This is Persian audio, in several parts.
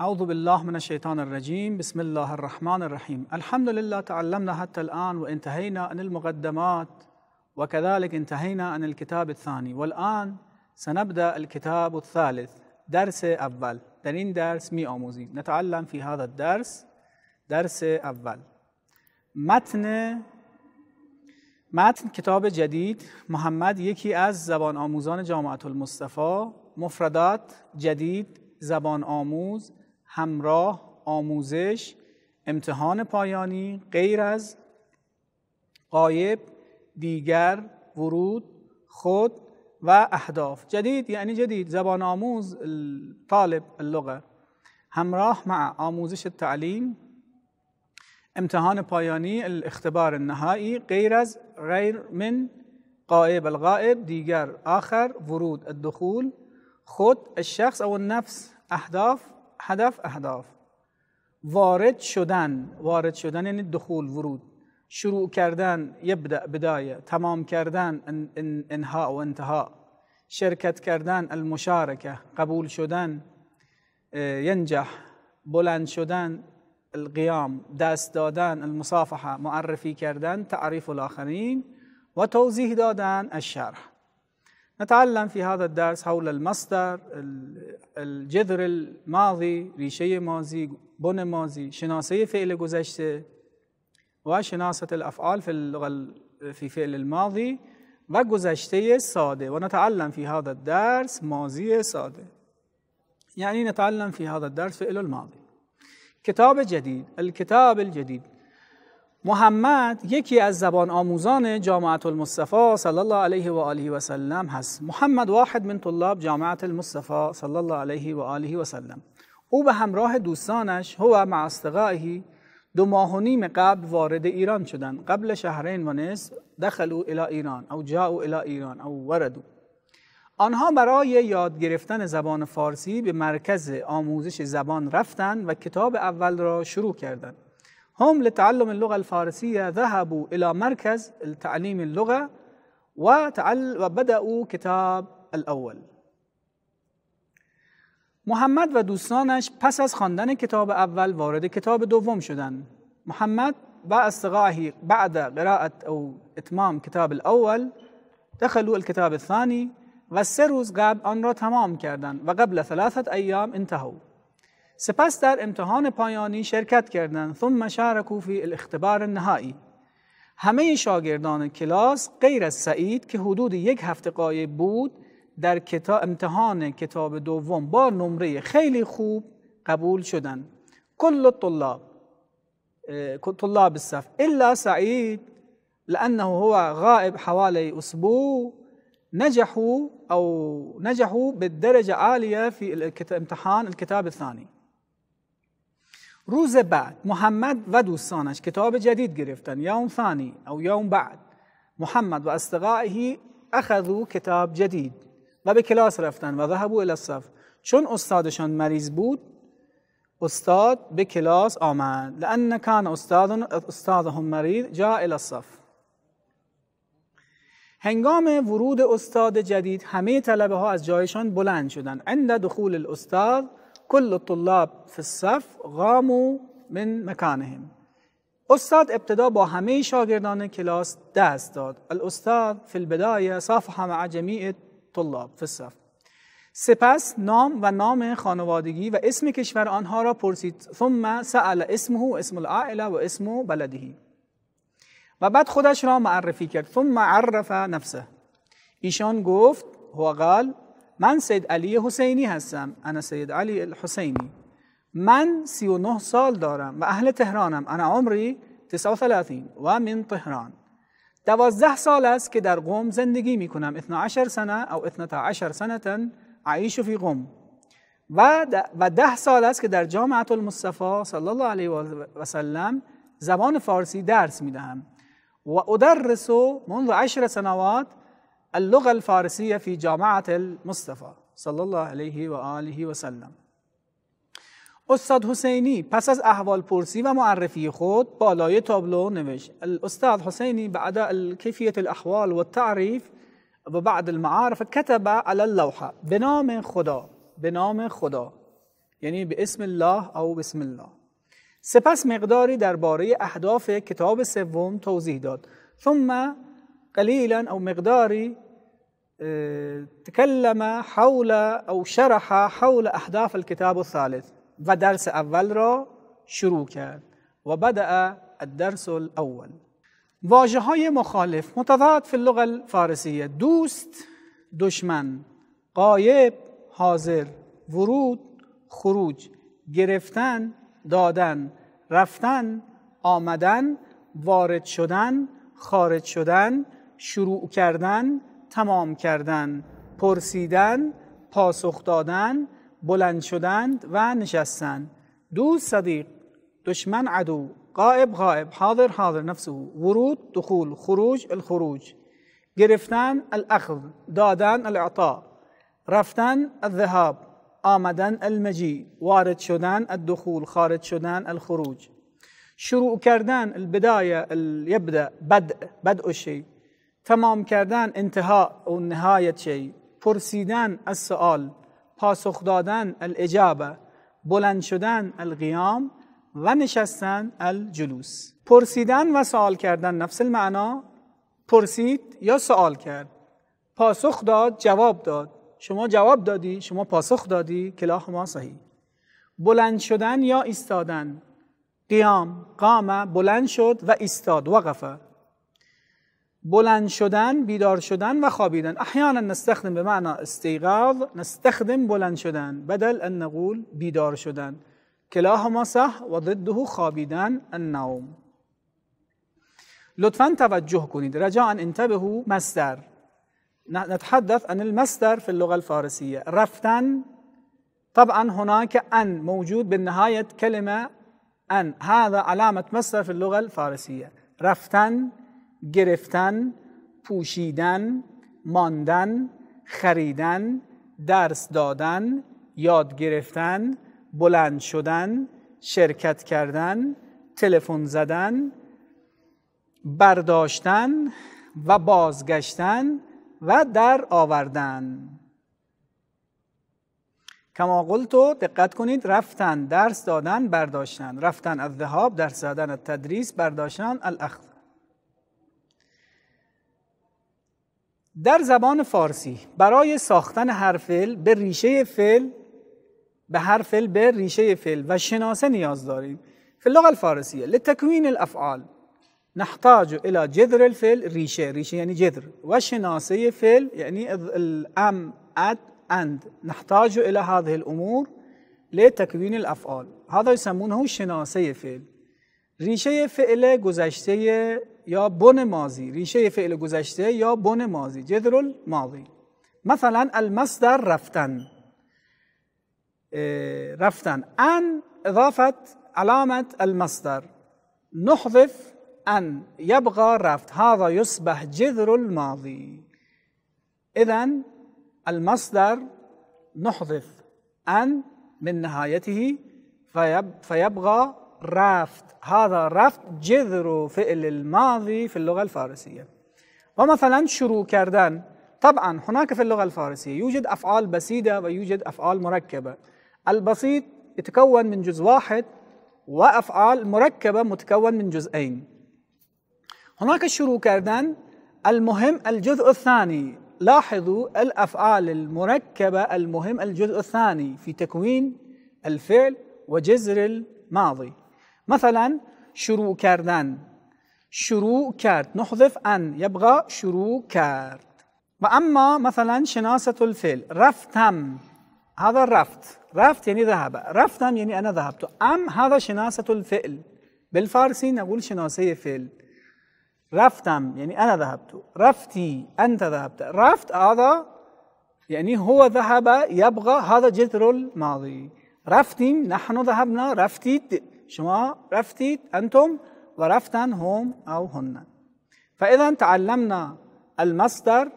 أعوذ بالله من الشيطان الرجيم بسم الله الرحمن الرحيم الحمد لله تعلمنا حتى الآن وانتهينا عن المقدمات وكذلك انتهينا عن الكتاب الثاني والآن سنبدأ الكتاب الثالث درس أول در درس مي أموزي نتعلم في هذا الدرس درس أول متن متن کتاب جدید محمد یکی از زبان آموزان جامعه المصطفى مفردات جدید زبان آموز همراه آموزش امتحان پایانی غیر از قایب دیگر ورود خود و اهداف جدید یعنی جدید زبان آموز طالب اللغه همراه مع آموزش تعلیم امتحان پایانی الاختبار النهایی غیر از غیر من قائب الغائب دیگر آخر ورود الدخول خود الشخص او النفس اهداف هدف اهداف وارد شدن وارد شدن یعنی دخول ورود شروع کردن یبدا بدایه تمام کردن انها و انتها شرکت کردن المشارکه قبول شدن ینجح بلند شدن القیام، دست دادن المصافحه معرفی کردن تعریف الاخرین و توضیح دادن الشرح نتعلم في هذا الدرس حول المصدر الجذر الماضي ريشه ماضي بن ماضي شناسه فعل گذشته و شناسه الافعال في اللغه في فعل الماضي و گذشته ساده ونتعلم في هذا الدرس ماضي ساده يعني نتعلم في هذا الدرس فعل الماضي كتاب جديد الكتاب الجديد محمد یکی از زبان آموزان جامعه المصطفی صلی الله علیه و آله و سلم هست محمد واحد من طلاب جامعه المصطفى صلی الله علیه و آله و سلم او به همراه دوستانش هو مع اصدقائه دو ماه و نیم قبل وارد ایران شدند قبل شهرین و نصف دخلوا الی ایران او جاءوا الی ایران او وردو آنها برای یاد گرفتن زبان فارسی به مرکز آموزش زبان رفتند و کتاب اول را شروع کردند هم لتعلم اللغة الفارسية ذهبوا إلى مركز تعليم اللغة وتعل وبدأوا كتاب الاول محمد ودوستانش پس از خواندن کتاب اول وارد کتاب دوم شدند محمد با استغاهی بعد قراءة او اتمام کتاب الاول دخلوا الكتاب الثاني و سه روز قبل آن را تمام کردند و قبل ثلاثة ایام انتهوا سپس در امتحان پایانی شرکت کردند ثم شارکو فی الاختبار نهایی همه شاگردان کلاس غیر از سعید که حدود یک هفته قایب بود در کتاب امتحان کتاب دوم با نمره خیلی خوب قبول شدند کل الطلاب طلاب الصف الا سعید لانه هو غائب حوالي اسبوع نجحوا او نجحوا بالدرجه عاليه في امتحان الكتاب الثاني روز بعد محمد و دوستانش کتاب جدید گرفتن یوم ثانی او یوم بعد محمد و اصدقائه اخذوا کتاب جدید و به کلاس رفتن و ذهبوا الی الصف چون استادشان مریض بود استاد به کلاس آمد لأن کان استادهم مریض جا الى الصف هنگام ورود استاد جدید همه طلبه ها از جایشان بلند شدند عند دخول الاستاد كل الطلاب في الصف قاموا من مكانهم استاد ابتدا با همه شاگردان کلاس دست داد الاستاد فی البدایه صافح مع جمیع طلاب فی الصف سپس نام و نام خانوادگی و اسم کشور آنها را پرسید ثم سأل اسمه اسم العائله و اسم بلده و بعد خودش را معرفی کرد ثم عرف نفسه ایشان گفت هو قال من سید علی حسینی هستم انا سید علی الحسینی من 39 سال دارم و اهل تهرانم انا عمری 39 و من تهران دوازده سال است که در قم زندگی می کنم 12 سنه او 12 سنه اعیش فی قم و و ده سال است که در جامعه المصطفی صلی الله علیه و سلم زبان فارسی درس می دهم و ادرس منذ عشر سنوات اللغة الفارسية في جامعة المصطفى صلى الله عليه وآله وسلم أستاذ حسيني استاد حسینی پس از احوال پرسی و معرفی خود بالای تابلو نوشت الاستاذ حسینی بعد كيفية الاحوال و تعریف و بعد المعارف کتب علی اللوحه به نام خدا به نام خدا یعنی به اسم الله او بسم الله سپس مقداری درباره اهداف کتاب سوم توضیح داد ثم قلیلا او مقداری تكلم حول او شرح حول اهداف الكتاب الثالث و درس اول را شروع کرد و بدا الدرس الاول واجه های مخالف متضاد فی اللغه الفارسیه دوست دشمن قایب حاضر ورود خروج گرفتن دادن رفتن آمدن وارد شدن خارج شدن شروع کردن تمام کردن پرسیدن پاسخ دادن بلند شدن و نشستن دوست صدیق دشمن عدو قائب غائب حاضر حاضر نفسه ورود دخول خروج الخروج گرفتن الاخذ دادن الاعطاء رفتن الذهاب آمدن المجی وارد شدن الدخول خارج شدن الخروج شروع کردن البدایه، یبدا بدء بدء تمام کردن انتها و نهایت چی؟ پرسیدن از سوال پاسخ دادن الاجابه بلند شدن القیام و نشستن الجلوس پرسیدن و سوال کردن نفس المعنا پرسید یا سوال کرد پاسخ داد جواب داد شما جواب دادی شما پاسخ دادی کلاه ما صحیح بلند شدن یا ایستادن قیام قام بلند شد و ایستاد وقفه بلند شدن بیدار شدن و خوابیدن احيانا نستخدم بمعنى استيقاظ نستخدم بلند شدن بدل ان نقول بیدار شدن كلاهما صح وضده خوابیدن النوم لطفا توجه کنید رجاء انتبهوا مصدر نتحدث عن المصدر في اللغة الفارسية رفتن طبعا هناك أن موجود بالنهاية كلمة أن هذا علامة مصدر في اللغة الفارسية رفتن گرفتن پوشیدن ماندن خریدن درس دادن یاد گرفتن بلند شدن شرکت کردن تلفن زدن برداشتن و بازگشتن و در آوردن کما قلتو دقت کنید رفتن درس دادن برداشتن رفتن از ذهاب درس دادن تدریس برداشتن الاخذ در زبان فارسی برای ساختن هر فعل به ریشه فعل به هر فعل به ریشه فعل و شناسه نیاز داریم فی اللغه الفارسیه لتکوین الافعال نحتاج الی جذر الفعل ریشه ریشه یعنی جذر و شناسه فعل یعنی الام اد اند نحتاج الی هذه الامور لتکوین الافعال هذا یسمونه شناسه فعل ریشه فعل گذشته یا بن ماضی ریشه فعل گذشته یا بن ماضی جذر الماضی مثلا المصدر رفتن اه، رفتن ان اضافه علامه المصدر نحذف ان يبغى رفت هذا يصبح جذر الماضي اذا المصدر نحذف ان من نهايته فيبغى رافت هذا رفت جذر فعل الماضي في اللغة الفارسية ومثلا شروع کردن طبعا هناك في اللغة الفارسية يوجد أفعال بسيطة ويوجد أفعال مركبة البسيط يتكون من جزء واحد وأفعال مركبة متكون من جزئين هناك شروع کردن المهم الجزء الثاني لاحظوا الأفعال المركبة المهم الجزء الثاني في تكوين الفعل وجذر الماضي مثلا شروع کردن شروع کرد نحذف ان يبغى شروع کرد و اما مثلا شناسة الفعل رفتم هذا رفت رفت يعني ذهب رفتم يعني أنا ذهبت أم هذا شناسة الفعل بالفارسي نقول شناسة فعل رفتم يعني أنا ذهبت رفتي أنت ذهبت رفت هذا يعني هو ذهب يبغى هذا جذر الماضي رفتم نحن ذهبنا رفتيت شما رفتید أنتم رفتن هم أو هن فإذا تعلمنا المصدر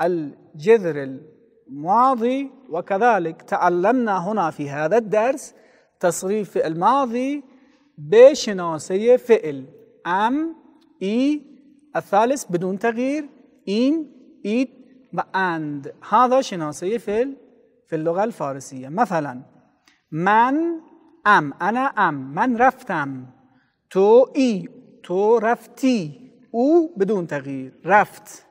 الجذر الماضي وكذلك تعلمنا هنا في هذا الدرس تصريف الماضي بشناسة فعل أم إي الثالث بدون تغيير إن إيد وأند هذا شناسة فعل في اللغة الفارسية مثلا من ام انا ام من رفتم تو ای تو رفتی او بدون تغییر رفت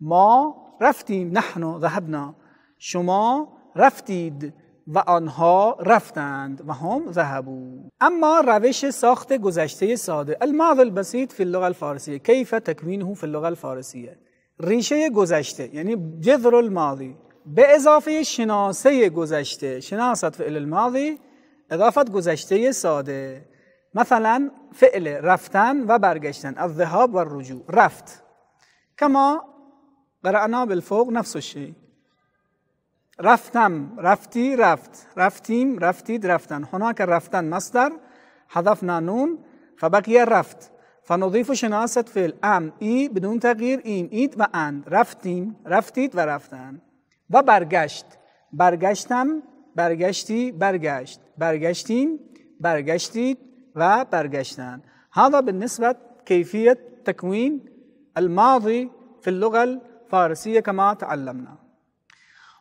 ما رفتیم نحن ذهبنا شما رفتید و آنها رفتند و هم ذهبو اما روش ساخت گذشته ساده الماضی البسیط فی اللغه الفارسیه کیف تکوینه فی اللغه الفارسیه ریشه گذشته یعنی جذر الماضی به اضافه شناسه گذشته شناست فعل الماضی اضافت گذشته ساده مثلا فعل رفتن و برگشتن از ذهاب و رجوع رفت کما قرعنا بالفوق نفس الشی رفتم رفتی رفت رفتیم رفتید رفتن هناک رفتن مصدر حذف نون فبقیه رفت و شناست فعل ام ای بدون تغییر این اید و اند رفتیم رفتید و رفتن و برگشت برگشتم برگشتی برگشت برگشتیم برگشتید و برگشتن هذا بالنسبة كيفية تكوين الماضي في اللغة الفارسية كما تعلمنا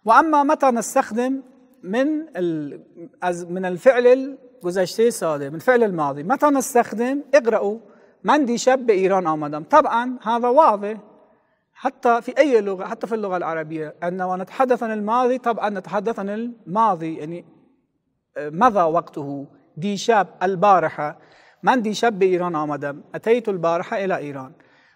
وأما متى نستخدم من من الفعل الگذشته ساده من فعل الماضي متى نستخدم اقرأوا من دیشب به ایران آمدم طبعا هذا واضح حتى في أي لغة حتى في اللغة العربية أن نتحدث عن الماضي طبعا نتحدث عن الماضي يعني آه، مضى وقته دي شاب البارحة من دیشب به ایران آمدم اتیت البارحه الى ایران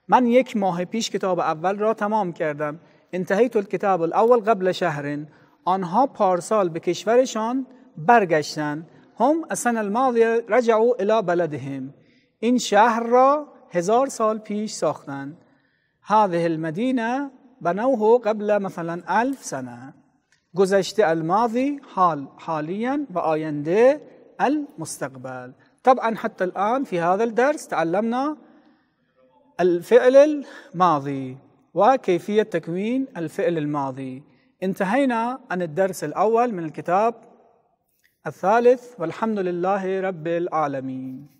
من یک ماه پیش کتاب اول را تمام کردم انتهیت الكتاب الاول قبل شهر آنها پارسال به کشورشان برگشتند هم السنه الماضیه رجعوا الى بلدهم این شهر را هزار سال پیش ساختند هذه المدينة بنوه قبل مثلا ألف سنة گذشته الماضي حال حاليا وآينده المستقبل طبعا حتى الآن في هذا الدرس تعلمنا الفعل الماضي وكيفية تكوين الفعل الماضي انتهينا عن الدرس الأول من الكتاب الثالث والحمد لله رب العالمين